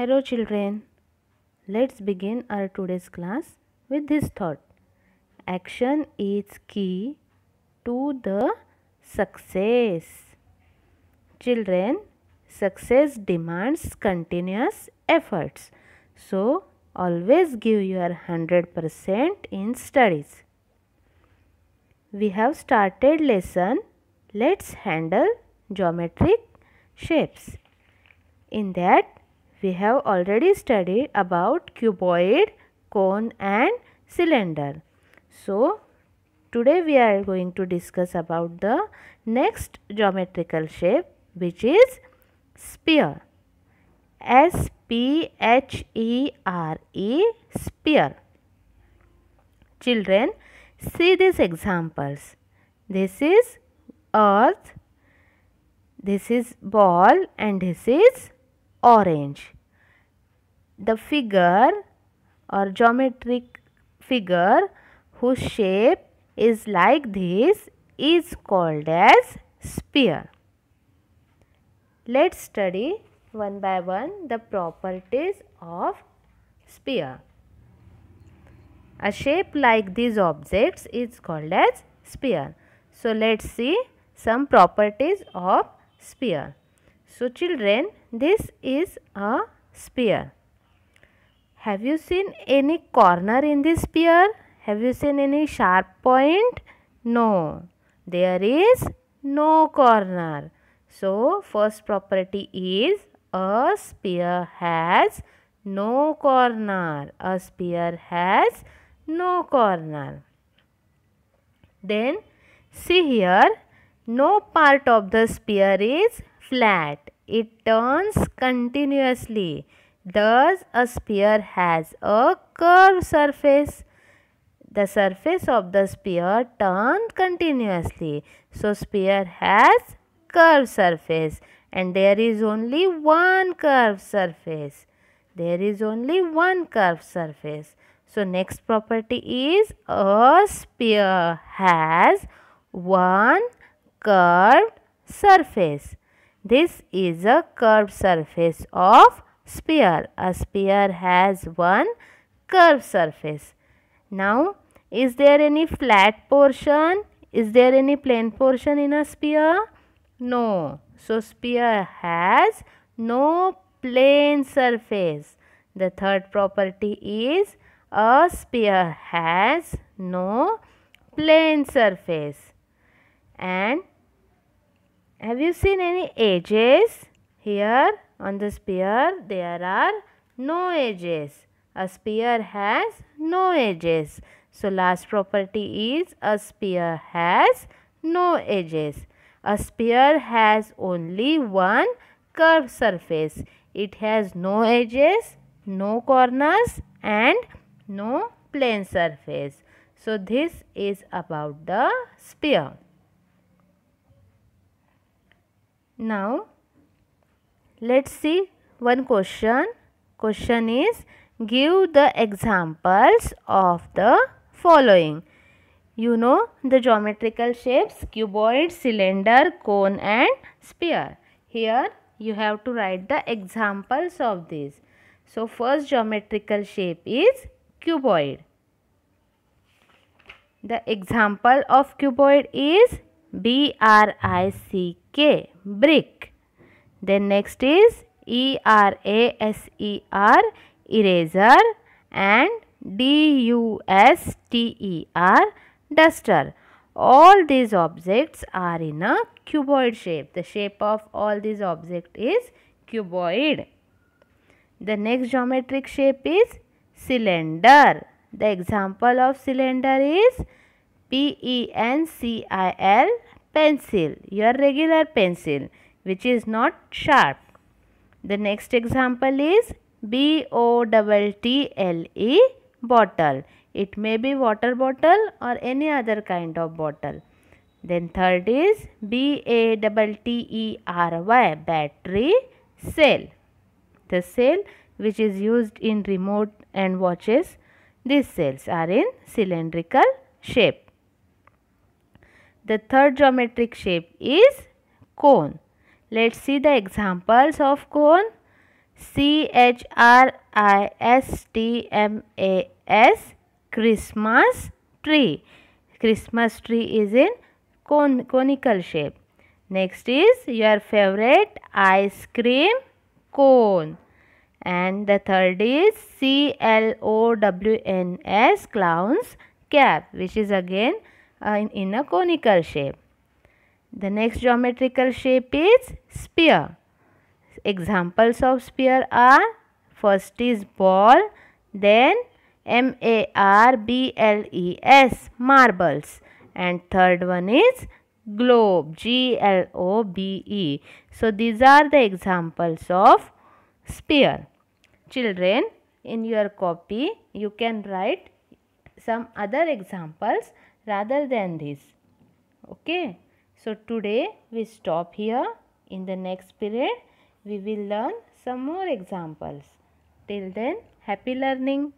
Hello children, let's begin our today's class with this thought. Action is key to the success. Children, success demands continuous efforts. So, always give your 100% in studies. We have started lesson Let's Handle Geometric Shapes. In that, we have already studied about cuboid, cone and cylinder. So, today we are going to discuss about the next geometrical shape which is sphere. S P H E R E sphere. Children, see these examples. This is earth, this is ball and this is orange. The figure or geometric figure whose shape is like this is called as sphere. Let's study one by one the properties of sphere. A shape like these objects is called as sphere. So, let's see some properties of sphere. So children, this is a sphere. Have you seen any corner in this sphere? Have you seen any sharp point? No. There is no corner. So first property is a sphere has no corner. A sphere has no corner. Then see here no part of the sphere is flat. It turns continuously. Thus, a sphere has a curved surface. The surface of the sphere turns continuously. So, sphere has curved surface and there is only one curved surface. There is only one curved surface. So, next property is a sphere has one curved surface. This is a curved surface of sphere. A sphere has one curved surface. Now, is there any flat portion? Is there any plane portion in a sphere? No. So, sphere has no plane surface. The third property is a sphere has no plane surface. And have you seen any edges? Here on the spear there are no edges. A spear has no edges. So last property is a spear has no edges. A spear has only one curved surface. It has no edges, no corners and no plane surface. So this is about the spear. Now, let's see one question. Question is, give the examples of the following. You know the geometrical shapes, cuboid, cylinder, cone and sphere. Here, you have to write the examples of these. So, first geometrical shape is cuboid. The example of cuboid is B-R-I-C-K brick. Then next is E-R-A-S-E-R, -E eraser and D-U-S-T-E-R, duster. All these objects are in a cuboid shape. The shape of all these objects is cuboid. The next geometric shape is cylinder. The example of cylinder is P-E-N-C-I-L pencil, your regular pencil which is not sharp. The next example is B O T T L E bottle. It may be water bottle or any other kind of bottle. Then third is B A T T E R Y battery cell. The cell which is used in remote and watches. These cells are in cylindrical shape. The third geometric shape is cone. Let's see the examples of cone. C H R I S T M A S Christmas tree. Christmas tree is in con conical shape. Next is your favorite ice cream cone. And the third is C L O W N S clown's cap which is again uh, in, in a conical shape. The next geometrical shape is sphere. Examples of sphere are first is ball, then M A R B L E S marbles and third one is globe G L O B E. So these are the examples of sphere. Children in your copy you can write some other examples rather than this okay so today we stop here in the next period we will learn some more examples till then happy learning